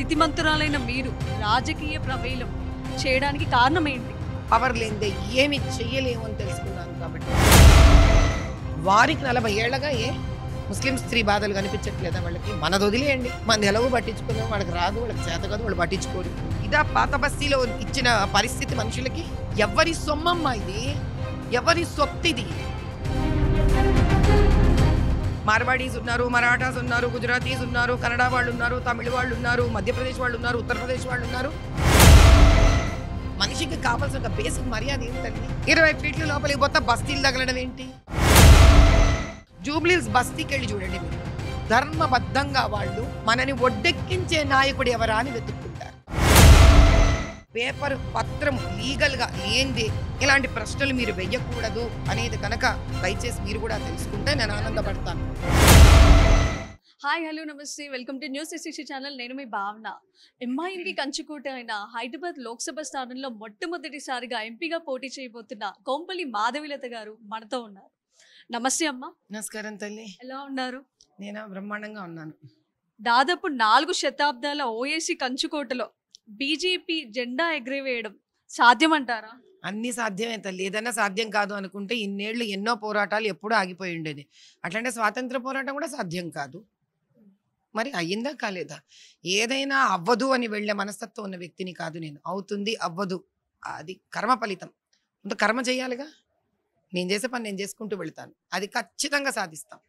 స్థితిమంతురాలైన మీరు రాజకీయ ప్రవేలం చేయడానికి కారణం ఏంటి పవర్ లేదే ఏమి చెయ్యలేము అని తెలుసుకున్నాను కాబట్టి వారికి నలభై ఏళ్ళగా ఏ ముస్లిం స్త్రీ బాధలు కనిపించట్లేదా వాళ్ళకి మనది వదిలేయండి మన ఎలా పట్టించుకున్నాం వాళ్ళకి రాదు వాళ్ళకి చేత కాదు వాళ్ళు పట్టించుకోరు ఇదా పాత బస్తీలో ఇచ్చిన పరిస్థితి మనుషులకి ఎవరి సొమ్మమ్మ ఇది ఎవరి సొత్తిది మార్వాడీస్ ఉన్నారు మరాఠాస్ ఉన్నారు గుజరాతీస్ ఉన్నారు కన్నడ వాళ్ళు ఉన్నారు తమిళ వాళ్ళు ఉన్నారు మధ్యప్రదేశ్ వాళ్ళు ఉన్నారు ఉత్తరప్రదేశ్ వాళ్ళు ఉన్నారు మనిషికి కావాల్సిన ఒక బేసిక్ మర్యాద ఏంటండి ఇరవై ఫీట్ల లోపలికి పోతే బస్తీలు తగలడం ఏంటి జూబ్లీస్ బస్తీకి వెళ్ళి చూడండి మీరు ధర్మబద్ధంగా వాళ్ళు మనని ఒడ్డెక్కించే నాయకుడు ఎవరా అని వెతుక్కుంటారు పేపర్ పత్రం లీగల్గా లేనిది ఇలాంటి ప్రశ్నలు మీరు వెయ్యకూడదు అనేది కనుక దయచేసి మీరు కూడా తెలుసుకుంటే నేను ఆనందపడతాను హాయ్ హలో నమస్తే welcome to news SSC channel నేను మీ భావన ఎంఐఎంపీ hmm. కంచుకోట అయిన హైదరాబాద్ లోక్సభ స్థానంలో మొట్టమొదటిసారిగా ఎంపీగా పోటీ చేయబోతున్న కొంపల్లి మాధవిలత గారు మనతో ఉన్నారు నమస్తే అమ్మ నమస్కారం తల్లి ఎలా ఉన్నారు నేను బ్రహ్మాండంగా ఉన్నాను దాదాపు నాలుగు శతాబ్దాల ఓఏసీ కంచుకోటలో బీజేపీ జెండా ఎగిరివేయడం సాధ్యమంటారా అన్ని సాధ్యమే తల్లి ఏదైనా సాధ్యం కాదు అనుకుంటే ఇన్నేళ్లు ఎన్నో పోరాటాలు ఎప్పుడూ ఆగిపోయి ఉండేది అట్లాంటి స్వాతంత్ర పోరాటం కూడా సాధ్యం కాదు మరి అయ్యిందా కాలేదా ఏదైనా అవ్వదు అని వెళ్ళే మనస్తత్వం ఉన్న వ్యక్తిని కాదు నేను అవుతుంది అవ్వదు అది కర్మ ఫలితం ఇంత కర్మ చేయాలిగా నేను చేసే పని నేను చేసుకుంటూ వెళ్తాను అది ఖచ్చితంగా సాధిస్తాం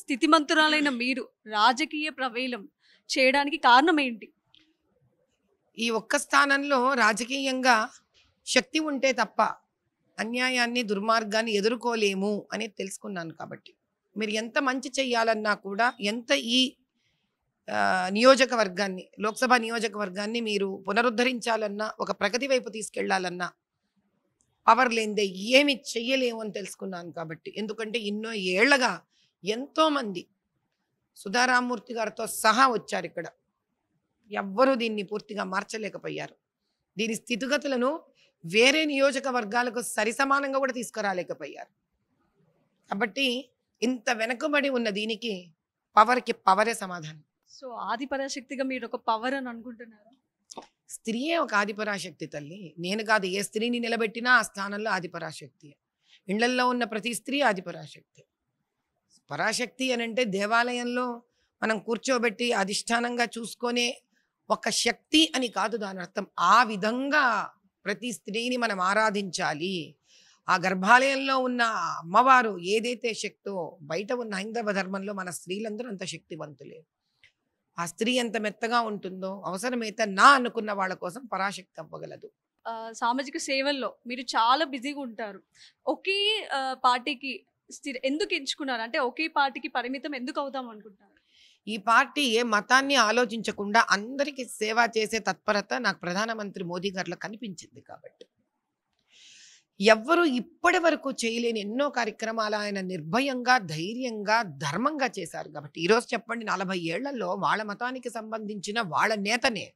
స్థితిమంతురాలైన మీరు రాజకీయ ప్రవేలం చేయడానికి కారణం ఏంటి ఈ ఒక్క స్థానంలో రాజకీయంగా శక్తి ఉంటే తప్ప అన్యాయాన్ని దుర్మార్గాన్ని ఎదుర్కోలేము అనేది తెలుసుకున్నాను కాబట్టి మీరు ఎంత మంచి చెయ్యాలన్నా కూడా ఎంత ఈ నియోజకవర్గాన్ని లోక్సభ నియోజకవర్గాన్ని మీరు పునరుద్ధరించాలన్నా ఒక ప్రగతి వైపు తీసుకెళ్లాలన్నా పవర్ లేనిదే ఏమి చెయ్యలేము అని తెలుసుకున్నాను కాబట్టి ఎందుకంటే ఎన్నో ఏళ్లగా ఎంతోమంది సుధారామూర్తి గారితో సహా వచ్చారు ఇక్కడ ఎవ్వరూ దీన్ని పూర్తిగా మార్చలేకపోయారు దీని స్థితిగతులను వేరే నియోజకవర్గాలకు సరిసమానంగా కూడా తీసుకురాలేకపోయారు కాబట్టి ఇంత వెనుకబడి ఉన్న దీనికి పవర్కి పవరే సమాధానం సో ఆదిపరాశక్తిగా మీరు ఒక పవర్ అని అనుకుంటున్నారు స్త్రీయే ఒక ఆదిపరాశక్తి తల్లి నేను కాదు ఏ స్త్రీని నిలబెట్టినా ఆ స్థానంలో ఆదిపరాశక్తి ఇండ్లల్లో ఉన్న ప్రతి స్త్రీ ఆదిపరాశక్తి పరాశక్తి అని అంటే దేవాలయంలో మనం కూర్చోబెట్టి అధిష్టానంగా చూసుకొనే ఒక శక్తి అని కాదు దాని అర్థం ఆ విధంగా ప్రతి స్త్రీని మనం ఆరాధించాలి ఆ గర్భాలయంలో ఉన్న అమ్మవారు ఏదైతే శక్తో బయట ఉన్న హైందవ ధర్మంలో మన స్త్రీలందరూ అంత శక్తివంతులే ఆ స్త్రీ ఎంత మెత్తగా ఉంటుందో అవసరమైతే నా అనుకున్న వాళ్ళ కోసం పరాశక్తి అవ్వగలదు సామాజిక సేవల్లో మీరు చాలా బిజీగా ఉంటారు ఒకే పార్టీకి స్థిర ఎందుకు ఎంచుకున్నారు అంటే ఒకే పార్టీకి పరిమితం ఎందుకు అవుదాం అనుకుంటారు ఈ పార్టీ ఏ మతాన్ని ఆలోచించకుండా అందరికీ సేవ చేసే తత్పరత నాకు ప్రధానమంత్రి మోదీ గారిలో కనిపించింది కాబట్టి ఎవ్వరూ ఇప్పటి వరకు చేయలేని ఎన్నో కార్యక్రమాలు ఆయన నిర్భయంగా ధైర్యంగా ధర్మంగా చేశారు కాబట్టి ఈరోజు చెప్పండి నలభై ఏళ్లలో వాళ్ళ మతానికి సంబంధించిన వాళ్ళ నేతనే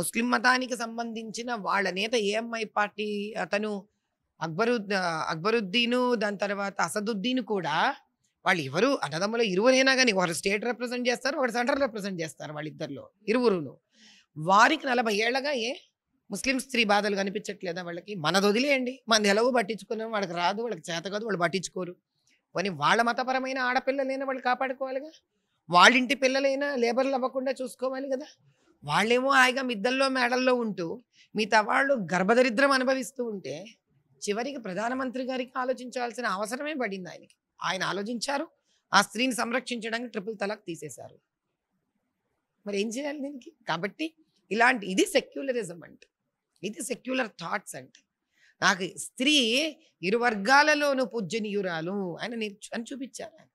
ముస్లిం మతానికి సంబంధించిన వాళ్ళ నేత ఏఎంఐ పార్టీ అతను అక్బరు అక్బరుద్దీను దాని తర్వాత అసదుద్దీన్ కూడా వాళ్ళు ఎవరు అన్నదమ్ములు ఇరువురైనా కానీ ఒకరు స్టేట్ రిప్రజెంట్ చేస్తారు ఒకరు సెంట్రల్ రిప్రజెంట్ చేస్తారు వాళ్ళిద్దరిలో ఇరువురును వారికి నలభై ఏళ్ళగా ఏ ముస్లిం స్త్రీ బాధలు కనిపించట్లేదా వాళ్ళకి మనది వదిలేయండి మనది ఎలవు పట్టించుకున్నాం వాళ్ళకి రాదు వాళ్ళకి చేత కాదు వాళ్ళు పట్టించుకోరు కానీ వాళ్ళ మతపరమైన ఆడపిల్లలైనా వాళ్ళు కాపాడుకోవాలిగా వాళ్ళింటి పిల్లలైనా లేబర్లు అవ్వకుండా చూసుకోవాలి కదా వాళ్ళేమో హాయిగా మిద్దల్లో మేడల్లో ఉంటూ మిగతా వాళ్ళు గర్భదరిద్రం అనుభవిస్తూ ఉంటే చివరికి ప్రధానమంత్రి గారికి ఆలోచించాల్సిన అవసరమే పడింది ఆయనకి ఆయన ఆలోచించారు ఆ స్త్రీని సంరక్షించడానికి ట్రిపుల్ తలాక్ తీసేశారు మరి ఏం చేయాలి దీనికి కాబట్టి ఇలాంటి ఇది సెక్యులరిజం అంటే ఇది సెక్యులర్ థాట్స్ అంటే నాకు స్త్రీ ఇరు వర్గాలలోనూ పూజనీయురాలు ఆయన అని చూపించారు ఆయన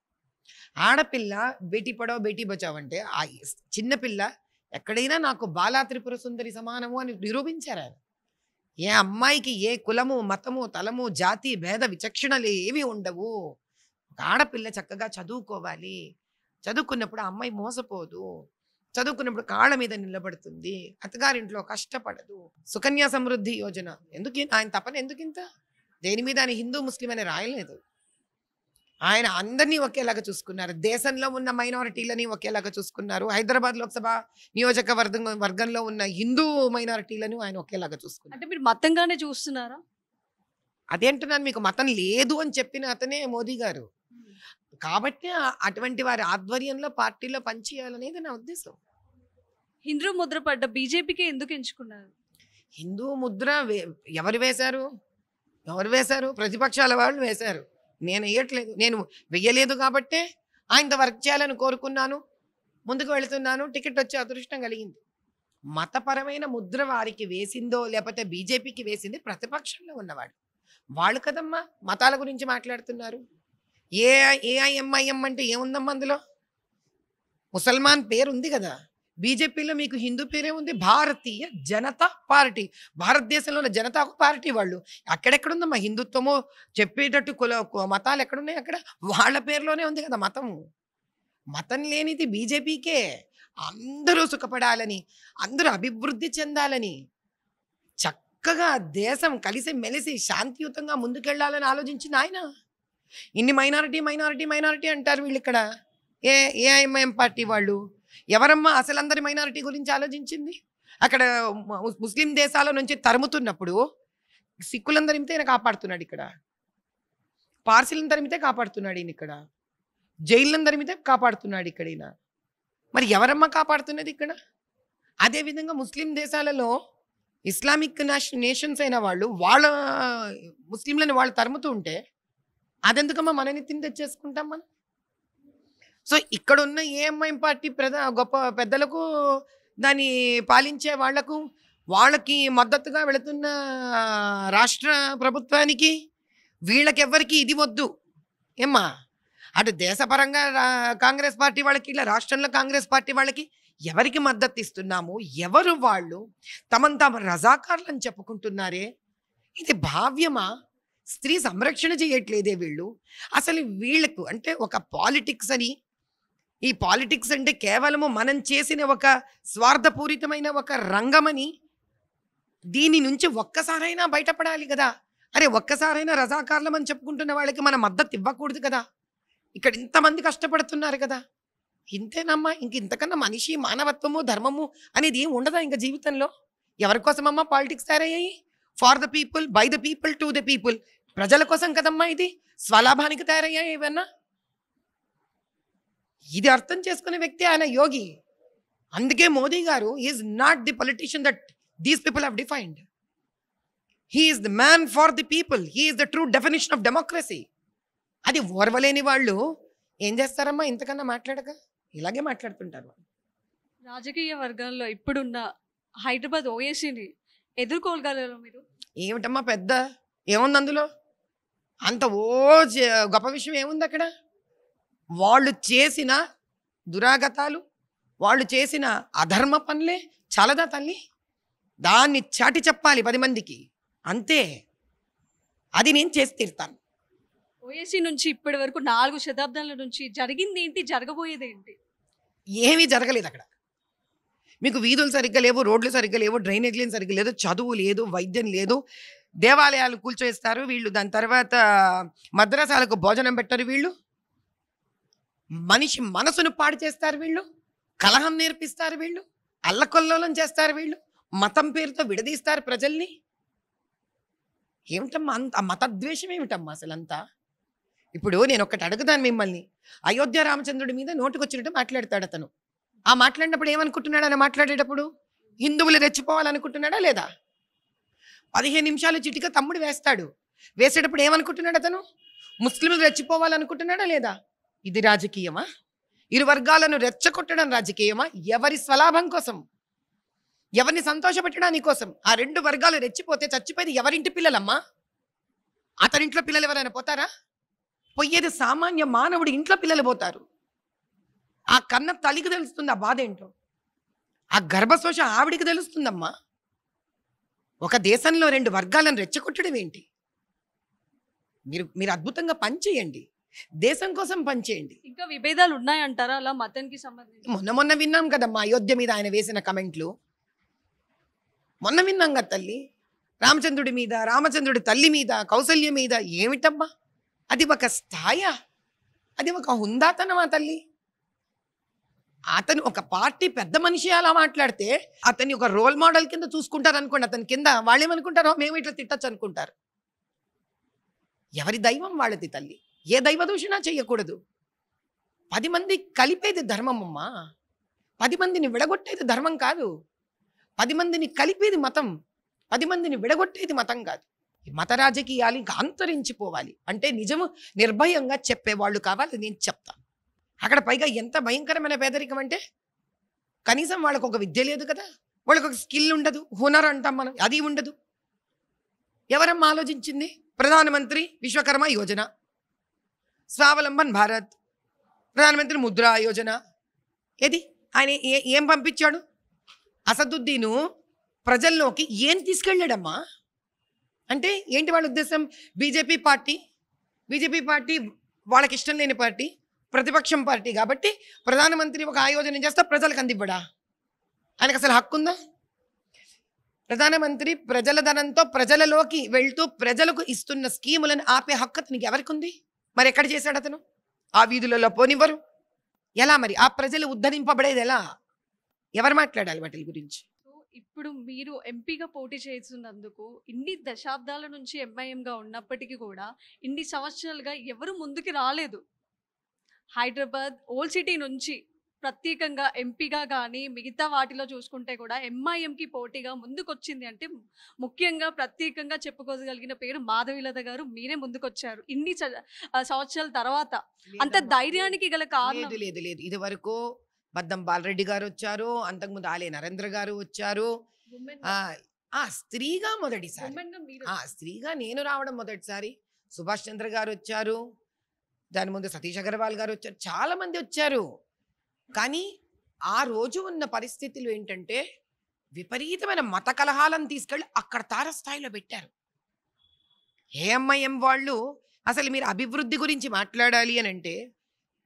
ఆడపిల్ల బేటీ పడవ బేటీ బచావ్ అంటే ఆ చిన్నపిల్ల ఎక్కడైనా నాకు బాలా త్రిపుర సుందరి సమానము అని నిరూపించారు ఆయన ఏ అమ్మాయికి ఏ కులము మతము తలము జాతి భేద విచక్షణలు ఏవి ఉండవు ఒక ఆడపిల్ల చక్కగా చదువుకోవాలి చదువుకున్నప్పుడు ఆ అమ్మాయి మోసపోదు చదువుకున్నప్పుడు కాళ్ళ మీద నిలబడుతుంది అత్తగారింట్లో కష్టపడదు సుకన్య సమృద్ధి యోజన ఎందుకు ఆయన తపన ఎందుకు ఇంత దేని మీద ఆయన హిందూ ముస్లిం అని రాయలేదు ఆయన అందరినీ ఒకేలాగా చూసుకున్నారు దేశంలో ఉన్న మైనారిటీలని ఒకేలాగా చూసుకున్నారు హైదరాబాద్ లోక్సభ నియోజకవర్గం వర్గంలో ఉన్న హిందూ మైనారిటీలను ఆయన ఒకేలాగా చూసుకున్నారు అంటే మీరు మతంగానే చూస్తున్నారా అదేంటున్నాను మీకు మతం లేదు అని చెప్పిన అతనే మోదీ గారు కాబట్టి అటువంటి వారి ఆధ్వర్యంలో పార్టీలో పనిచేయాలనేది నా ఉద్దేశం హిందూ ముద్ర పడ్డ బీజేపీకి ఎందుకు ఎంచుకున్నారు హిందూ ముద్ర ఎవరు వేశారు ఎవరు వేశారు ప్రతిపక్షాల వాళ్ళు వేశారు నేను వేయట్లేదు నేను వెయ్యలేదు కాబట్టే ఆయనతో వర్క్ చేయాలని కోరుకున్నాను ముందుకు వెళుతున్నాను టికెట్ వచ్చే అదృష్టం కలిగింది మతపరమైన ముద్ర వారికి వేసిందో లేకపోతే బీజేపీకి వేసింది ప్రతిపక్షంలో ఉన్నవాడు వాళ్ళు కదమ్మా మతాల గురించి మాట్లాడుతున్నారు ఏ ఏఐఎంఐఎం అంటే ఏముందమ్మా అందులో ముసల్మాన్ పేరు ఉంది కదా బీజేపీలో మీకు హిందూ పేరే ఉంది భారతీయ జనతా పార్టీ భారతదేశంలో ఉన్న జనతా పార్టీ వాళ్ళు అక్కడెక్కడుందమ్మా హిందుత్వము చెప్పేటట్టు కుల మతాలు ఎక్కడున్నాయి అక్కడ వాళ్ళ పేరులోనే ఉంది కదా మతము మతం లేనిది బీజేపీకే అందరూ సుఖపడాలని అందరూ అభివృద్ధి చెందాలని చక్కగా దేశం కలిసి మెలిసి శాంతియుతంగా ముందుకెళ్లాలని ఆలోచించింది ఆయన ఇన్ని మైనారిటీ మైనారిటీ మైనారిటీ అంటారు వీళ్ళు ఇక్కడ ఏ ఏఐఎంఐఎం పార్టీ వాళ్ళు ఎవరమ్మా అసలు అందరి మైనారిటీ గురించి ఆలోచించింది అక్కడ ముస్లిం దేశాల నుంచి తరుముతున్నప్పుడు సిక్కులను తరిమితే ఈయన కాపాడుతున్నాడు ఇక్కడ పార్సిలను తరిమితే కాపాడుతున్నాడు ఈయన ఇక్కడ జైళ్ళను తరిమితే కాపాడుతున్నాడు ఇక్కడ ఈయన మరి ఎవరమ్మా కాపాడుతున్నది ఇక్కడ అదేవిధంగా ముస్లిం దేశాలలో ఇస్లామిక్ నేషన్స్ అయిన వాళ్ళు వాళ్ళ ముస్లింలను వాళ్ళు తరుముతూ ఉంటే అదెందుకమ్మా మనని తిండి తెచ్చేసుకుంటాం మనం సో ఇక్కడ ఉన్న ఏఎంఐ పార్టీ ప్రధా గొప్ప పెద్దలకు దాన్ని పాలించే వాళ్లకు వాళ్ళకి మద్దతుగా వెళుతున్న రాష్ట్ర ప్రభుత్వానికి వీళ్ళకెవ్వరికి ఇది వద్దు ఏమ్మా అటు దేశపరంగా కాంగ్రెస్ పార్టీ వాళ్ళకి ఇలా రాష్ట్రంలో కాంగ్రెస్ పార్టీ వాళ్ళకి ఎవరికి మద్దతు ఇస్తున్నాము ఎవరు వాళ్ళు తమను రజాకారులు అని చెప్పుకుంటున్నారే ఇది భావ్యమా స్త్రీ సంరక్షణ చేయట్లేదే వీళ్ళు అసలు వీళ్లకు అంటే ఒక పాలిటిక్స్ అని ఈ పాలిటిక్స్ అంటే కేవలము మనం చేసిన ఒక స్వార్థపూరితమైన ఒక రంగమని దీని నుంచి ఒక్కసారైనా బయటపడాలి కదా అరే ఒక్కసారైనా అని చెప్పుకుంటున్న వాళ్ళకి మన మద్దతు ఇవ్వకూడదు కదా ఇక్కడ ఇంతమంది కష్టపడుతున్నారు కదా ఇంతేనమ్మా ఇంక ఇంతకన్నా మనిషి మానవత్వము ధర్మము అనేది ఏం ఉండదా ఇంక జీవితంలో ఎవరి కోసమమ్మా పాలిటిక్స్ తయారయ్యాయి for the people by the people to the people ప్రజల కోసం కదమ్మా ఇది స్వలాభానికి తయారయ్యా ఏవన్నా ఇది అర్థం చేసుకునే వ్యక్తి ఆయన యోగి అందుకే మోదీ గారు is not the politician that these people have defined he's the man for the people he's the true definition of democracy అది ఓర్వలేని వాళ్ళు ఏం చేస్తారమ్మా ఇంతకన్నా మాట్లాడక ఇలాగే మాట్లాడుతుంటారు రాజకీయ వర్గాల్లో ఇప్పుడున్న హైదరాబాద్ ఓఏసీని ఎదుర్కోగలరు మీరు ఏమిటమ్మా పెద్ద ఏముంది అందులో అంత ఓ గొప్ప విషయం ఏముంది అక్కడ వాళ్ళు చేసిన దురాగతాలు వాళ్ళు చేసిన అధర్మ పనులే చాలదా తల్లి దాన్ని చాటి చెప్పాలి పది మందికి అంతే అది నేను చేసి తీరుతాను ఓఎస్సీ నుంచి ఇప్పటి వరకు నాలుగు శతాబ్దాల నుంచి జరిగింది ఏంటి జరగబోయేది ఏంటి ఏమీ జరగలేదు అక్కడ మీకు వీధులు సరిగ్గా లేవు రోడ్లు సరిగ్గా లేవు డ్రైనేజ్లు సరిగ్గా లేదు చదువు లేదు వైద్యం లేదు దేవాలయాలు కూల్చోస్తారు వీళ్ళు దాని తర్వాత మద్రాసాలకు భోజనం పెట్టరు వీళ్ళు మనిషి మనసును పాడు చేస్తారు వీళ్ళు కలహం నేర్పిస్తారు వీళ్ళు అల్లకొల్లోలం చేస్తారు వీళ్ళు మతం పేరుతో విడదీస్తారు ప్రజల్ని ఏమిటమ్మా అంత మతద్వేషం ఏమిటమ్మా అసలు అంతా ఇప్పుడు నేను ఒకటి అడుగుతాను మిమ్మల్ని అయోధ్య రామచంద్రుడి మీద నోటుకొచ్చినట్టు మాట్లాడతాడు అతను ఆ మాట్లాడినప్పుడు ఏమనుకుంటున్నాడు అని మాట్లాడేటప్పుడు హిందువులు రెచ్చిపోవాలనుకుంటున్నాడా లేదా పదిహేను నిమిషాలు చిటిక తమ్ముడు వేస్తాడు వేసేటప్పుడు ఏమనుకుంటున్నాడు అతను ముస్లింలు రెచ్చిపోవాలనుకుంటున్నాడా లేదా ఇది రాజకీయమా ఇరు వర్గాలను రెచ్చగొట్టడం రాజకీయమా ఎవరి స్వలాభం కోసం ఎవరిని సంతోషపెట్టడానికి కోసం ఆ రెండు వర్గాలు రెచ్చిపోతే చచ్చిపోయేది ఎవరింటి పిల్లలమ్మా అతనింట్లో పిల్లలు ఎవరైనా పోతారా పోయేది సామాన్య మానవుడి ఇంట్లో పిల్లలు పోతారు ఆ కన్న తల్లికి తెలుస్తుంది ఆ బాధ ఏంటో ఆ గర్భశోష ఆవిడికి తెలుస్తుందమ్మా ఒక దేశంలో రెండు వర్గాలను రెచ్చగొట్టడం ఏంటి మీరు మీరు అద్భుతంగా పనిచేయండి దేశం కోసం పనిచేయండి ఇంకా విభేదాలు ఉన్నాయంటారా అలా మతానికి సంబంధించి మొన్న మొన్న విన్నాం కదమ్మా అయోధ్య మీద ఆయన వేసిన కమెంట్లు మొన్న విన్నాం కదా తల్లి రామచంద్రుడి మీద రామచంద్రుడి తల్లి మీద కౌసల్య మీద ఏమిటమ్మా అది ఒక స్థాయా అది ఒక హుందాతనమా తల్లి అతను ఒక పార్టీ పెద్ద మనిషి అలా మాట్లాడితే అతని ఒక రోల్ మోడల్ కింద చూసుకుంటారు అనుకోండి అతని కింద వాళ్ళు ఏమనుకుంటారో మేము ఇట్లా తిట్టచ్చు అనుకుంటారు ఎవరి దైవం వాళ్ళది తల్లి ఏ దైవ దూషణ చేయకూడదు పది మంది కలిపేది ధర్మం అమ్మా పది మందిని విడగొట్టేది ధర్మం కాదు పది మందిని కలిపేది మతం పది మందిని విడగొట్టేది మతం కాదు మత రాజకీయాలు ఇంకా అంతరించిపోవాలి అంటే నిజము నిర్భయంగా చెప్పేవాళ్ళు కావాలి నేను చెప్తాను అక్కడ పైగా ఎంత భయంకరమైన పేదరికం అంటే కనీసం వాళ్ళకు ఒక విద్య లేదు కదా వాళ్ళకు ఒక స్కిల్ ఉండదు హునర్ అంటాం మనం అది ఉండదు ఎవరమ్మా ఆలోచించింది ప్రధానమంత్రి విశ్వకర్మ యోజన స్వావలంబన్ భారత్ ప్రధానమంత్రి ముద్రా యోజన ఏది ఆయన ఏం పంపించాడు అసదుద్దీను ప్రజల్లోకి ఏం తీసుకెళ్ళాడమ్మా అంటే ఏంటి వాళ్ళ ఉద్దేశం బీజేపీ పార్టీ బీజేపీ పార్టీ వాళ్ళకి ఇష్టం లేని పార్టీ ప్రతిపక్షం పార్టీ కాబట్టి ప్రధానమంత్రి ఒక ఆయోజనం చేస్తే ప్రజలకు అందివ్వడా ఆయనకు అసలు హక్కు ఉందా ప్రధానమంత్రి ప్రజల ధనంతో ప్రజలలోకి వెళ్తూ ప్రజలకు ఇస్తున్న స్కీములను ఆపే హక్కు అతనికి ఎవరికి ఉంది మరి ఎక్కడ చేశాడు అతను ఆ వీధులలో పోనివ్వరు ఎలా మరి ఆ ప్రజలు ఉద్ధరింపబడేది ఎలా ఎవరు మాట్లాడాలి వాటి గురించి ఇప్పుడు మీరు ఎంపీగా పోటీ చేస్తున్నందుకు ఇన్ని దశాబ్దాల నుంచి ఎంఐఎంగా ఉన్నప్పటికీ కూడా ఇన్ని సంవత్సరాలుగా ఎవరు ముందుకు రాలేదు హైదరాబాద్ ఓల్ సిటీ నుంచి ప్రత్యేకంగా ఎంపీగా కానీ మిగతా వాటిలో చూసుకుంటే కూడా ఎంఐఎంకి పోటీగా ముందుకొచ్చింది అంటే ముఖ్యంగా ప్రత్యేకంగా చెప్పుకోగలిగిన పేరు మాధవీలత గారు మీరే ముందుకొచ్చారు ఇన్ని సంవత్సరాల తర్వాత అంత ధైర్యానికి గల కారణం లేదు లేదు ఇది వరకు బద్దం బాలరెడ్డి గారు వచ్చారు అంతకుముందు ఆలే నరేంద్ర గారు వచ్చారు ఆ స్త్రీగా మొదటిసారి స్త్రీగా నేను రావడం మొదటిసారి సుభాష్ చంద్ర గారు వచ్చారు దాని ముందు సతీష్ అగర్వాల్ గారు వచ్చారు చాలామంది వచ్చారు కానీ ఆ రోజు ఉన్న పరిస్థితులు ఏంటంటే విపరీతమైన మత కలహాలను తీసుకెళ్ళి అక్కడ తారస్థాయిలో పెట్టారు ఏఎంఐఎం వాళ్ళు అసలు మీరు అభివృద్ధి గురించి మాట్లాడాలి అని అంటే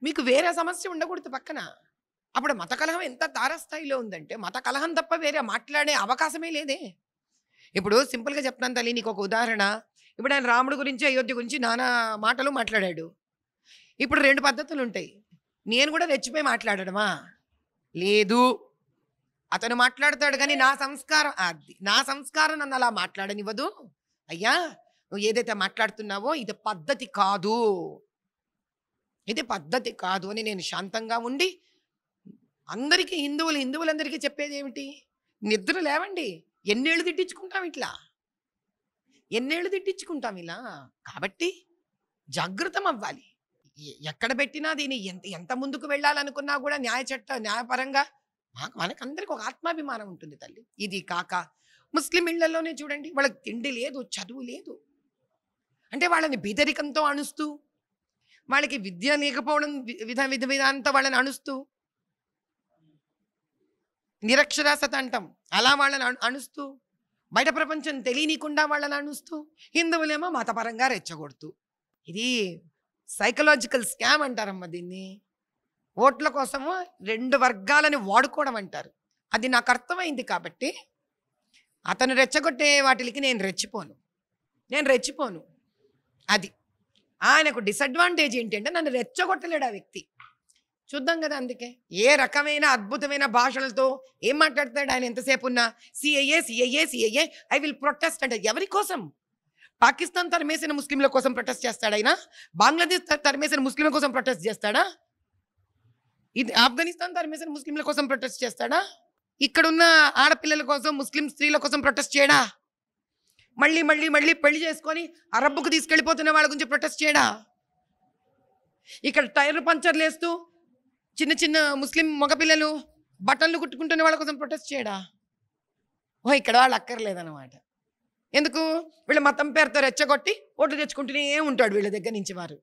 మీకు వేరే సమస్య ఉండకూడదు పక్కన అప్పుడు మత కలహం ఎంత తారస్థాయిలో ఉందంటే మత కలహం తప్ప వేరే మాట్లాడే అవకాశమే లేదే ఇప్పుడు సింపుల్గా చెప్తాను తల్లి నీకు ఒక ఉదాహరణ ఇప్పుడు ఆయన రాముడు గురించి అయోధ్య గురించి నానా మాటలు మాట్లాడాడు ఇప్పుడు రెండు పద్ధతులు ఉంటాయి నేను కూడా రెచ్చిపోయి మాట్లాడడమా లేదు అతను మాట్లాడతాడు కానీ నా సంస్కారం అది నా సంస్కారం నన్ను అలా మాట్లాడనివ్వదు అయ్యా నువ్వు ఏదైతే మాట్లాడుతున్నావో ఇది పద్ధతి కాదు ఇది పద్ధతి కాదు అని నేను శాంతంగా ఉండి అందరికీ హిందువులు హిందువులందరికీ చెప్పేది ఏమిటి నిద్ర లేవండి ఎన్నేళ్ళు తిట్టించుకుంటాం ఇట్లా ఎన్నేళ్ళు తిట్టించుకుంటాం ఇలా కాబట్టి జాగ్రత్తం అవ్వాలి ఎక్కడ పెట్టినా దీని ఎంత ఎంత ముందుకు వెళ్ళాలనుకున్నా కూడా న్యాయ చట్ట న్యాయపరంగా మాకు మనకందరికి ఒక ఆత్మాభిమానం ఉంటుంది తల్లి ఇది కాక ముస్లిం ఇళ్లలోనే చూడండి వాళ్ళకి తిండి లేదు చదువు లేదు అంటే వాళ్ళని బీదరికంతో అణుస్తూ వాళ్ళకి విద్య లేకపోవడం విధ విధ విధానంతో వాళ్ళని అణుస్తూ నిరక్షరాస్యత అంటాం అలా వాళ్ళని అణుస్తూ బయట ప్రపంచం తెలియనీకుండా వాళ్ళని అణుస్తూ హిందువులేమో మతపరంగా రెచ్చగొడుతూ ఇది సైకలాజికల్ స్కామ్ అంటారమ్మా దీన్ని ఓట్ల కోసము రెండు వర్గాలని వాడుకోవడం అంటారు అది నాకు అర్థమైంది కాబట్టి అతను రెచ్చగొట్టే వాటికి నేను రెచ్చిపోను నేను రెచ్చిపోను అది ఆయనకు డిసడ్వాంటేజ్ ఏంటంటే నన్ను రెచ్చగొట్టలేడు ఆ వ్యక్తి చూద్దాం కదా అందుకే ఏ రకమైన అద్భుతమైన భాషలతో ఏం మాట్లాడతాడు ఆయన ఎంతసేపు ఉన్నా CIA CIA CIA I will protest అంటే ఎవరి కోసం పాకిస్తాన్ తరిమేసిన ముస్లింల కోసం ప్రొటెస్ట్ చేస్తాడు ఆయన బంగ్లాదేశ్ తరిమేసిన ముస్లింల కోసం ప్రొటెస్ట్ చేస్తాడా ఇది ఆఫ్ఘనిస్తాన్ తరిమేసిన ముస్లింల కోసం ప్రొటెస్ట్ చేస్తాడా ఇక్కడున్న ఆడపిల్లల కోసం ముస్లిం స్త్రీల కోసం ప్రొటెస్ట్ చేయడా మళ్ళీ మళ్ళీ మళ్ళీ పెళ్లి చేసుకొని అరబ్బుకు తీసుకెళ్ళిపోతున్న వాళ్ళ గురించి ప్రొటెస్ట్ చేయడా ఇక్కడ టైర్ పంచర్లు వేస్తూ చిన్న చిన్న ముస్లిం మగపిల్లలు బట్టలు కుట్టుకుంటున్న వాళ్ళ కోసం ప్రొటెస్ట్ చేయడా ఓ ఇక్కడ వాళ్ళు అక్కర్లేదన్నమాట ఎందుకు వీళ్ళ మతం పేరుతో రెచ్చగొట్టి ఓట్లు తెచ్చుకుంటూనే ఉంటాడు వీళ్ళ దగ్గర నుంచి వారు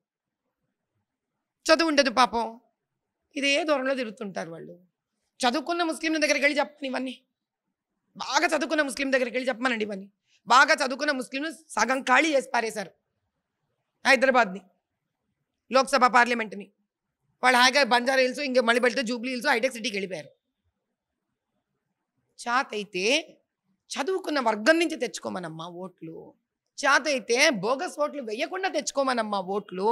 చదువు ఉండదు పాపం ఇదే దూరంలో తిరుగుతుంటారు వాళ్ళు చదువుకున్న ముస్లింల దగ్గరికి వెళ్ళి చెప్పని ఇవన్నీ బాగా చదువుకున్న ముస్లిం దగ్గరికి వెళ్ళి చెప్పమనండి ఇవన్నీ బాగా చదువుకున్న ముస్లింలు సగం ఖాళీ చేసి పారేశారు హైదరాబాద్ని లోక్సభ పార్లమెంట్ని వాళ్ళు హాయిగా బంజారా హిల్స్ ఇంకా మళ్ళీ జూబ్లీ హిల్స్ హైటెక్ సిటీకి వెళ్ళిపోయారు చాత్ అయితే చదువుకున్న వర్గం నుంచి తెచ్చుకోమనమ్మా ఓట్లు చేత అయితే బోగస్ ఓట్లు వేయకుండా తెచ్చుకోమనమ్మా ఓట్లు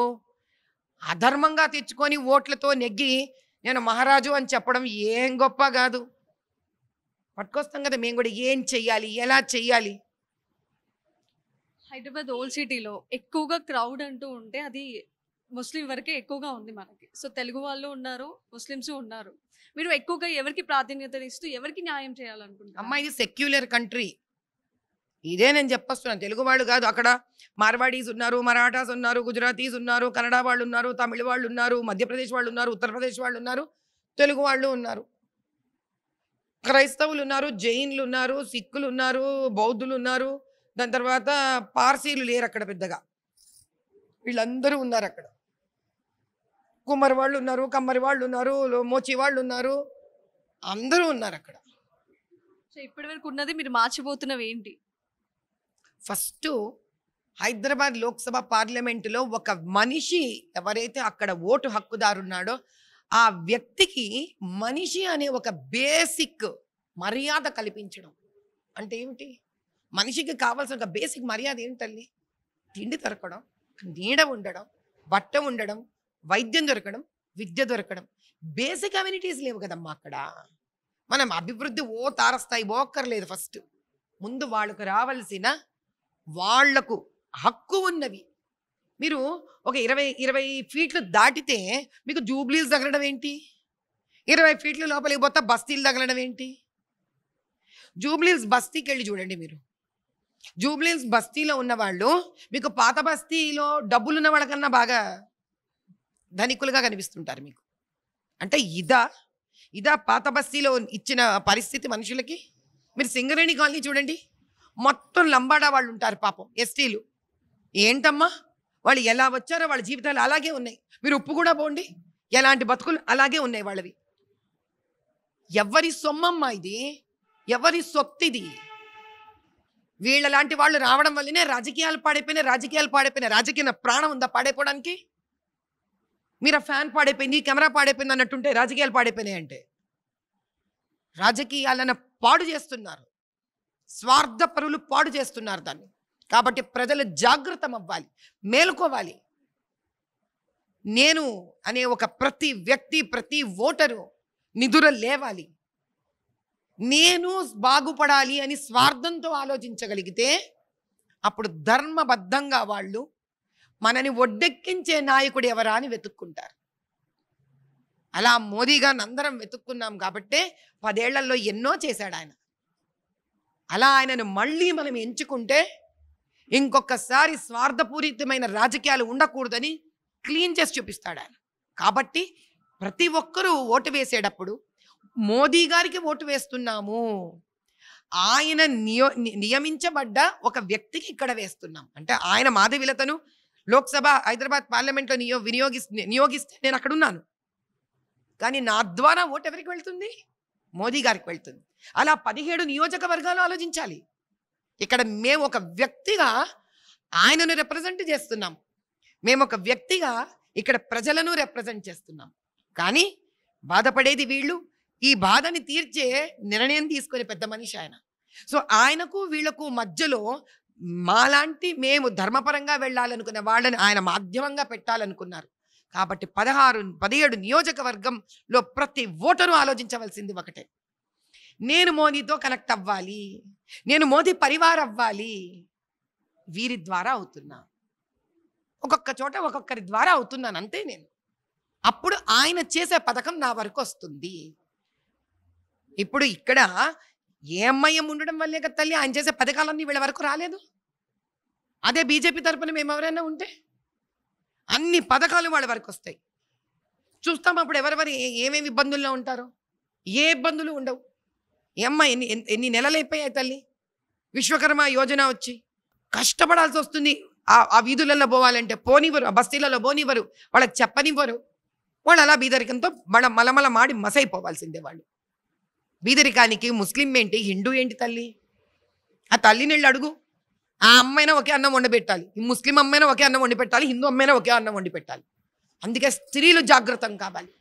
అధర్మంగా తెచ్చుకొని ఓట్లతో నెగ్గి నేను మహారాజు అని చెప్పడం ఏం గొప్ప కాదు పట్టుకొస్తాం కదా మేము కూడా ఏం చెయ్యాలి ఎలా చెయ్యాలి హైదరాబాద్ ఓల్డ్ సిటీలో ఎక్కువగా క్రౌడ్ అంటూ ఉంటే అది ముస్లిం వరకే ఎక్కువగా ఉంది మనకి సో తెలుగు వాళ్ళు ఉన్నారు ముస్లిమ్స్ ఉన్నారు మీరు ఎక్కువగా ఎవరికి ప్రాధాన్యత ఇస్తూ ఎవరికి న్యాయం చేయాలనుకుంటున్నారు అమ్మాయి ఇది సెక్యులర్ కంట్రీ ఇదే నేను చెప్పొస్తున్నాను తెలుగు వాళ్ళు కాదు అక్కడ మార్వాడీస్ ఉన్నారు మరాఠాస్ ఉన్నారు గుజరాతీస్ ఉన్నారు కన్నడ వాళ్ళు ఉన్నారు తమిళ వాళ్ళు ఉన్నారు మధ్యప్రదేశ్ వాళ్ళు ఉన్నారు ఉత్తరప్రదేశ్ వాళ్ళు ఉన్నారు తెలుగు వాళ్ళు ఉన్నారు క్రైస్తవులు ఉన్నారు జైన్లు ఉన్నారు సిక్కులు ఉన్నారు బౌద్ధులు ఉన్నారు దాని తర్వాత పార్సీలు లేరు అక్కడ పెద్దగా వీళ్ళందరూ ఉన్నారు అక్కడ కుమ్మరి వాళ్ళు ఉన్నారు కమ్మరి వాళ్ళు ఉన్నారు మోచి వాళ్ళు ఉన్నారు అందరూ ఉన్నారు అక్కడ సో ఇప్పటి వరకు ఉన్నది మీరు మార్చిపోతున్నవి ఏంటి ఫస్ట్ హైదరాబాద్ లోక్సభ పార్లమెంటులో ఒక మనిషి ఎవరైతే అక్కడ ఓటు హక్కుదారున్నాడో ఆ వ్యక్తికి మనిషి అనే ఒక బేసిక్ మర్యాద కల్పించడం అంటే ఏమిటి మనిషికి కావాల్సిన ఒక బేసిక్ మర్యాద ఏంటల్లి తిండి దొరకడం నీడ ఉండడం బట్ట ఉండడం వైద్యం దొరకడం విద్య దొరకడం బేసిక్ అమ్యూనిటీస్ లేవు కదమ్మా అక్కడ మనం అభివృద్ధి ఓ తారస్థాయి ఓక్కర్లేదు ఫస్ట్ ముందు వాళ్ళకు రావలసిన వాళ్లకు హక్కు ఉన్నవి మీరు ఒక ఇరవై ఇరవై ఫీట్లు దాటితే మీకు జూబ్లీస్ తగలడం ఏంటి ఇరవై ఫీట్ల లోపలికి పోతే బస్తీలు తగలడం ఏంటి జూబ్లీస్ బస్తీకి వెళ్ళి చూడండి మీరు జూబ్లీస్ బస్తీలో ఉన్నవాళ్ళు మీకు పాత బస్తీలో డబ్బులున్న వాళ్ళకన్నా బాగా ధనికులుగా కనిపిస్తుంటారు మీకు అంటే ఇదా ఇదా పాత బస్తీలో ఇచ్చిన పరిస్థితి మనుషులకి మీరు సింగరేణి కాలనీ చూడండి మొత్తం లంబాడా వాళ్ళు ఉంటారు పాపం ఎస్టీలు ఏంటమ్మా వాళ్ళు ఎలా వచ్చారో వాళ్ళ జీవితాలు అలాగే ఉన్నాయి మీరు ఉప్పు కూడా పోండి ఎలాంటి బతుకులు అలాగే ఉన్నాయి వాళ్ళవి ఎవరి సొమ్మమ్మ ఇది ఎవరి సొత్తిది వీళ్ళలాంటి వాళ్ళు రావడం వల్లనే రాజకీయాలు పాడైపోయినాయి రాజకీయాలు పాడైపోయినాయి రాజకీయ ప్రాణం ఉందా పాడైపోవడానికి మీరు ఆ ఫ్యాన్ పాడైపోయింది కెమెరా పాడైపోయింది అన్నట్టుంటే రాజకీయాలు పాడైపోయినాయి అంటే రాజకీయాలను పాడు చేస్తున్నారు స్వార్థ పరులు పాడు చేస్తున్నారు దాన్ని కాబట్టి ప్రజలు జాగృతం అవ్వాలి మేలుకోవాలి నేను అనే ఒక ప్రతి వ్యక్తి ప్రతి ఓటరు నిధుర లేవాలి నేను బాగుపడాలి అని స్వార్థంతో ఆలోచించగలిగితే అప్పుడు ధర్మబద్ధంగా వాళ్ళు మనని ఒడ్డెక్కించే నాయకుడు ఎవరా అని వెతుక్కుంటారు అలా మోదీ గారిని అందరం వెతుక్కున్నాం కాబట్టే పదేళ్లలో ఎన్నో చేశాడు ఆయన అలా ఆయనను మళ్ళీ మనం ఎంచుకుంటే ఇంకొకసారి స్వార్థపూరితమైన రాజకీయాలు ఉండకూడదని క్లీన్ చేసి చూపిస్తాడు ఆయన కాబట్టి ప్రతి ఒక్కరూ ఓటు వేసేటప్పుడు మోదీ గారికి ఓటు వేస్తున్నాము ఆయన నియో నియమించబడ్డ ఒక వ్యక్తికి ఇక్కడ వేస్తున్నాం అంటే ఆయన మాధవిలతను లోక్సభ హైదరాబాద్ పార్లమెంట్లో నియో వినియోగి నియోగిస్తే నేను అక్కడ ఉన్నాను కానీ నా ద్వారా ఓటు ఎవరికి వెళ్తుంది మోదీ గారికి వెళ్తుంది అలా పదిహేడు నియోజకవర్గాలు ఆలోచించాలి ఇక్కడ మేము ఒక వ్యక్తిగా ఆయనను రిప్రజెంట్ చేస్తున్నాం మేము ఒక వ్యక్తిగా ఇక్కడ ప్రజలను రిప్రజెంట్ చేస్తున్నాం కానీ బాధపడేది వీళ్ళు ఈ బాధని తీర్చే నిర్ణయం తీసుకునే పెద్ద మనిషి ఆయన సో ఆయనకు వీళ్లకు మధ్యలో మాలాంటి మేము ధర్మపరంగా వెళ్ళాలనుకున్న వాళ్ళని ఆయన మాధ్యమంగా పెట్టాలనుకున్నారు కాబట్టి పదహారు పదిహేడు నియోజకవర్గంలో ప్రతి ఓటరు ఆలోచించవలసింది ఒకటే నేను మోదీతో కనెక్ట్ అవ్వాలి నేను మోదీ పరివార్ అవ్వాలి వీరి ద్వారా అవుతున్నా ఒక్కొక్క చోట ఒక్కొక్కరి ద్వారా అవుతున్నాను అంతే నేను అప్పుడు ఆయన చేసే పథకం నా వరకు వస్తుంది ఇప్పుడు ఇక్కడ ఏ అమ్మాయి ఉండడం వల్లే కదా తల్లి ఆయన చేసే పథకాలన్నీ వీళ్ళ వరకు రాలేదు అదే బీజేపీ తరపున మేము ఎవరైనా ఉంటే అన్ని పథకాలు వాళ్ళ వరకు వస్తాయి చూస్తాం అప్పుడు ఎవరెవరు ఏమేమి ఇబ్బందుల్లో ఉంటారో ఏ ఇబ్బందులు ఉండవు ఏమ్మా ఎన్ని ఎన్ని నెలలు అయిపోయాయి తల్లి విశ్వకర్మ యోజన వచ్చి కష్టపడాల్సి వస్తుంది ఆ ఆ వీధులలో పోవాలంటే పోనివ్వరు ఆ బస్తీలలో పోనివ్వరు వాళ్ళకి చెప్పనివ్వరు వాళ్ళు అలా బీదరికంతో మన మలమల మాడి మసైపోవాల్సిందే వాళ్ళు బీదరికానికి ముస్లిం ఏంటి హిందూ ఏంటి తల్లి ఆ తల్లిని వెళ్ళి అడుగు ఆ అమ్మైనా ఒకే అన్నం వండిపెట్టాలి ముస్లిం అమ్మైనా ఒకే అన్నం వండిపెట్టాలి హిందూ అమ్మైనా ఒకే అన్నం వండిపెట్టాలి అందుకే స్త్రీలు జాగ్రత్తం కావాలి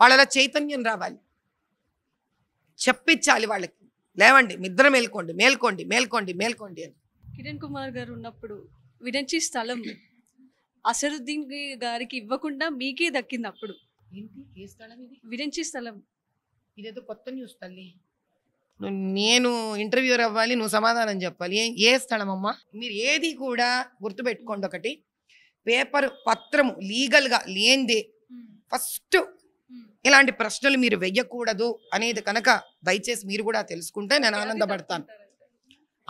వాళ్ళ చైతన్యం రావాలి చెప్పించాలి వాళ్ళకి లేవండి నిద్ర మేల్కోండి మేల్కోండి మేల్కోండి మేల్కోండి అని కిరణ్ కుమార్ గారు ఉన్నప్పుడు విడంచి స్థలం అసరుద్దీన్ గారికి ఇవ్వకుండా మీకే దక్కింది అప్పుడు ఏంటి ఏ స్థలం ఇది విడంచి స్థలం ఇదేదో కొత్త న్యూస్ తల్లి నేను ఇంటర్వ్యూర్ అవ్వాలి నువ్వు సమాధానం చెప్పాలి ఏ ఏ స్థలం అమ్మా మీరు ఏది కూడా గుర్తుపెట్టుకోండి ఒకటి పేపర్ పత్రము లీగల్గా లేనిదే ఫస్ట్ ఇలాంటి ప్రశ్నలు మీరు వెయ్యకూడదు అనేది కనుక దయచేసి మీరు కూడా తెలుసుకుంటే నేను ఆనందపడతాను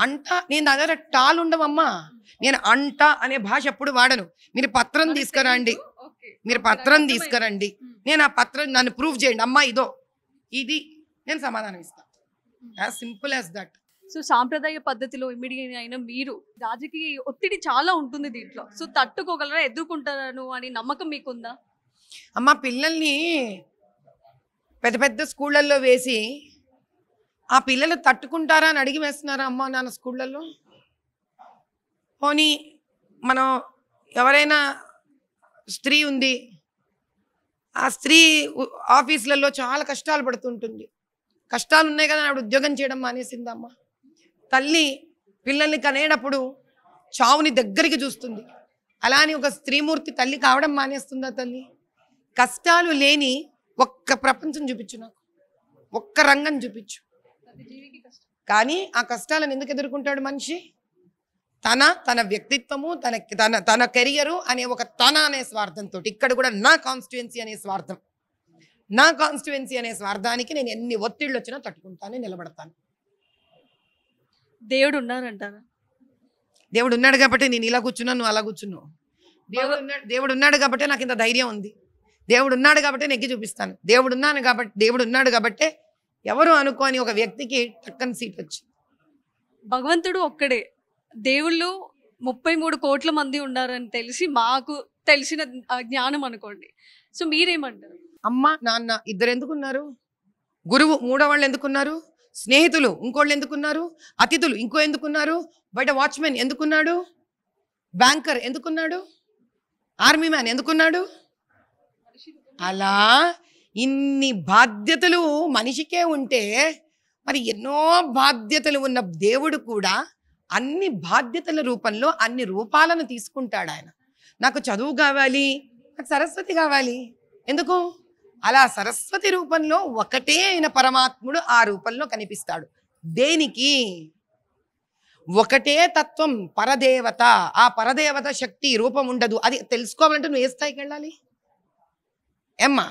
అంట నేను నా దగ్గర టాలు ఉండవమ్మా నేను అంట అనే భాష ఎప్పుడు వాడను మీరు పత్రం తీసుకురండి మీరు పత్రం తీసుకురండి నేను ఆ పత్రం నన్ను ప్రూవ్ చేయండి అమ్మా ఇదో ఇది నేను సమాధానం ఇస్తాను as simple as that so సాంప్రదాయ పద్ధతిలో ఇమ్మీడియట్ అయిన మీరు రాజకీయ ఒత్తిడి చాలా ఉంటుంది దీంట్లో సో తట్టుకోగలరా ఎదుర్కొంటాను అని నమ్మకం మీకుందా అమ్మ పిల్లల్ని పెద్ద పెద్ద స్కూళ్ళల్లో వేసి ఆ పిల్లలు తట్టుకుంటారా అని అడిగి వేస్తున్నారా అమ్మ నాన్న స్కూళ్ళల్లో పోనీ మనం ఎవరైనా స్త్రీ ఉంది ఆ స్త్రీ ఆఫీసులలో చాలా కష్టాలు పడుతుంటుంది కష్టాలు ఉన్నాయి కదా ఆవిడ ఉద్యోగం చేయడం మానేసిందమ్మ తల్లి పిల్లల్ని కనేటప్పుడు చావుని దగ్గరికి చూస్తుంది అలానే ఒక స్త్రీమూర్తి తల్లి కావడం మానేస్తుందా తల్లి కష్టాలు లేని ఒక్క ప్రపంచం చూపించు నాకు ఒక్క రంగం చూపించు కానీ ఆ కష్టాలను ఎందుకు ఎదుర్కొంటాడు మనిషి తన తన వ్యక్తిత్వము తన తన తన కెరియరు అనే ఒక తన అనే స్వార్థంతో ఇక్కడ కూడా నా కాన్స్టిట్యుయెన్సీ అనే స్వార్థం నా కాన్స్టిట్యుయెన్సీ అనే స్వార్థానికి నేను ఎన్ని ఒత్తిళ్ళు వచ్చినా తట్టుకుంటాను నిలబడతాను దేవుడు ఉన్నారంటారా దేవుడు ఉన్నాడు కాబట్టి నేను ఇలా కూర్చున్నాను నువ్వు అలా కూర్చున్నావు దేవుడు ఉన్నాడు దేవుడు ఉన్నాడు కాబట్టి నాకు ఇంత ధైర్యం ఉంది దేవుడు ఉన్నాడు కాబట్టి నెగ్గి చూపిస్తాను దేవుడు ఉన్నాను కాబట్టి దేవుడు ఉన్నాడు కాబట్టి ఎవరు అనుకోని ఒక వ్యక్తికి టక్కని సీట్ వచ్చింది భగవంతుడు ఒక్కడే దేవుళ్ళు ముప్పై మూడు కోట్ల మంది ఉన్నారని తెలిసి మాకు తెలిసిన జ్ఞానం అనుకోండి సో మీరేమంటారు అమ్మ నాన్న ఇద్దరు ఎందుకున్నారు గురువు మూడో వాళ్ళు ఎందుకున్నారు స్నేహితులు ఇంకోళ్ళు ఎందుకున్నారు అతిథులు ఇంకో ఎందుకున్నారు బయట వాచ్మెన్ ఎందుకున్నాడు బ్యాంకర్ ఎందుకున్నాడు ఆర్మీ మ్యాన్ ఎందుకున్నాడు అలా ఇన్ని బాధ్యతలు మనిషికే ఉంటే మరి ఎన్నో బాధ్యతలు ఉన్న దేవుడు కూడా అన్ని బాధ్యతల రూపంలో అన్ని రూపాలను తీసుకుంటాడు ఆయన నాకు చదువు కావాలి నాకు సరస్వతి కావాలి ఎందుకు అలా సరస్వతి రూపంలో ఒకటే అయిన పరమాత్ముడు ఆ రూపంలో కనిపిస్తాడు దేనికి ఒకటే తత్వం పరదేవత ఆ పరదేవత శక్తి రూపం ఉండదు అది తెలుసుకోవాలంటే నువ్వు ఏ స్థాయికి వెళ్ళాలి ఏమ్మా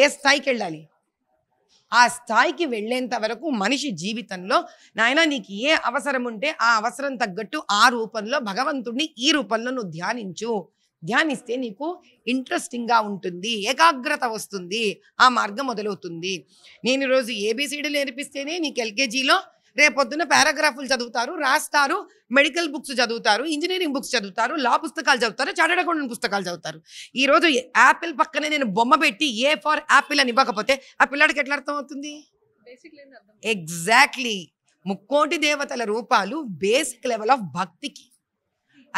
ఏ స్థాయికి వెళ్ళాలి ఆ స్థాయికి వెళ్ళేంత వరకు మనిషి జీవితంలో నాయన నీకు ఏ అవసరం ఉంటే ఆ అవసరం తగ్గట్టు ఆ రూపంలో భగవంతుడిని ఈ రూపంలో నువ్వు ధ్యానించు ధ్యానిస్తే నీకు ఇంట్రెస్టింగ్గా ఉంటుంది ఏకాగ్రత వస్తుంది ఆ మార్గం మొదలవుతుంది నేను ఈరోజు ఏబీసీడీలు నేర్పిస్తేనే నీకు ఎల్కేజీలో రేపొద్దున పారాగ్రాఫ్లు చదువుతారు రాస్తారు మెడికల్ బుక్స్ చదువుతారు ఇంజనీరింగ్ బుక్స్ చదువుతారు లా పుస్తకాలు చదువుతారు చదవకుండా పుస్తకాలు చదువుతారు ఈరోజు యాపిల్ పక్కనే నేను బొమ్మ పెట్టి ఏ ఫార్ యాపిల్ అని ఇవ్వకపోతే ఆ పిల్లాడికి ఎట్లా అర్థం అవుతుంది ఎగ్జాక్ట్లీ ముక్కోటి దేవతల రూపాలు బేసిక్ లెవెల్ ఆఫ్ భక్తికి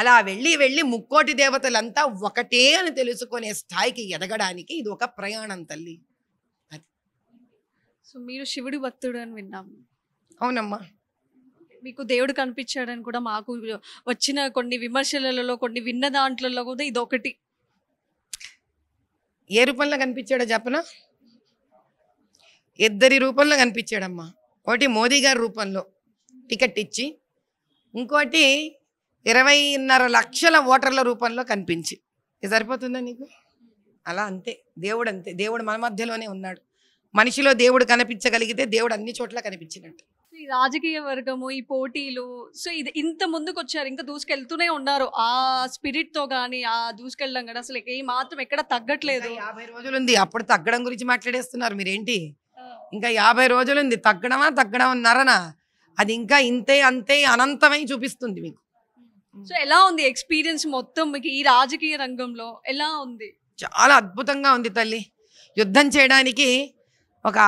అలా వెళ్ళి వెళ్ళి ముక్కోటి దేవతలంతా ఒకటే అని తెలుసుకునే స్థాయికి ఎదగడానికి ఇది ఒక ప్రయాణం తల్లి అది సో మీరు శివుడి భక్తుడు అని విన్నాము అవునమ్మా మీకు దేవుడు కనిపించాడని కూడా మాకు వచ్చిన కొన్ని విమర్శలలో కొన్ని విన్న దాంట్లలో కూడా ఇది ఒకటి ఏ రూపంలో కనిపించాడో చెప్పనా ఇద్దరి రూపంలో కనిపించాడమ్మా ఒకటి మోదీ గారి రూపంలో టికెట్ ఇచ్చి ఇంకోటి ఇరవైన్నర లక్షల ఓటర్ల రూపంలో కనిపించి ఇది సరిపోతుందా నీకు అలా అంతే దేవుడు అంతే దేవుడు మన మధ్యలోనే ఉన్నాడు మనిషిలో దేవుడు కనిపించగలిగితే దేవుడు అన్ని చోట్ల కనిపించినట్టు ఈ రాజకీయ వర్గము ఈ పోటీలు సో ఇది ఇంత ముందుకు వచ్చారు ఇంకా దూసుకెళ్తూనే ఉన్నారు ఆ స్పిరిట్ తో గానీ ఆ దూసుకెళ్ళడం కూడా అసలు ఏ మాత్రం ఎక్కడ తగ్గట్లేదు యాభై రోజులు ఉంది అప్పుడు తగ్గడం గురించి మాట్లాడేస్తున్నారు మీరేంటి ఇంకా యాభై రోజులు ఉంది తగ్గడమా తగ్గడం నరనా అది ఇంకా ఇంతే అంతే అనంతమై చూపిస్తుంది మీకు సో ఎలా ఉంది ఎక్స్పీరియన్స్ మొత్తం మీకు ఈ రాజకీయ రంగంలో ఎలా ఉంది చాలా అద్భుతంగా ఉంది తల్లి యుద్ధం చేయడానికి ఒక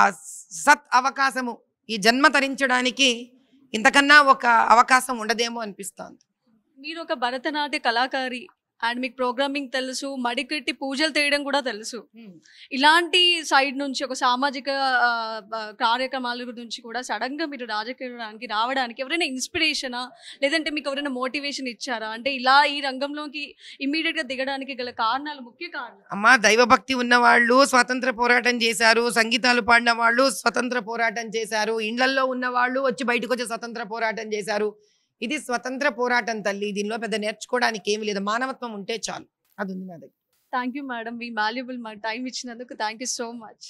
సత్ అవకాశము ఈ జన్మ తరించడానికి ఇంతకన్నా ఒక అవకాశం ఉండదేమో అనిపిస్తోంది మీరు ఒక భరతనాట్య కళాకారి అండ్ మీకు ప్రోగ్రామింగ్ తెలుసు మడికెట్టి పూజలు చేయడం కూడా తెలుసు ఇలాంటి సైడ్ నుంచి ఒక సామాజిక కార్యక్రమాల గురించి కూడా సడన్గా మీరు రాజకీయానికి రావడానికి ఎవరైనా ఇన్స్పిరేషనా లేదంటే మీకు ఎవరైనా మోటివేషన్ ఇచ్చారా అంటే ఇలా ఈ రంగంలోకి గా దిగడానికి గల కారణాలు ముఖ్య కారణం అమ్మా దైవభక్తి ఉన్నవాళ్ళు స్వతంత్ర పోరాటం చేశారు సంగీతాలు పాడిన వాళ్ళు స్వతంత్ర పోరాటం చేశారు ఇండ్లల్లో వాళ్ళు వచ్చి బయటకు వచ్చి స్వతంత్ర పోరాటం చేశారు ఇది స్వతంత్ర పోరాటం తల్లి దీనిలో పెద్ద నేర్చుకోవడానికి ఏమి లేదు మానవత్వం ఉంటే చాలు అది ఉంది నా దగ్గర థ్యాంక్ యూ మేడం మీ వాల్యుబుల్ మా టైం ఇచ్చినందుకు థ్యాంక్ యూ సో మచ్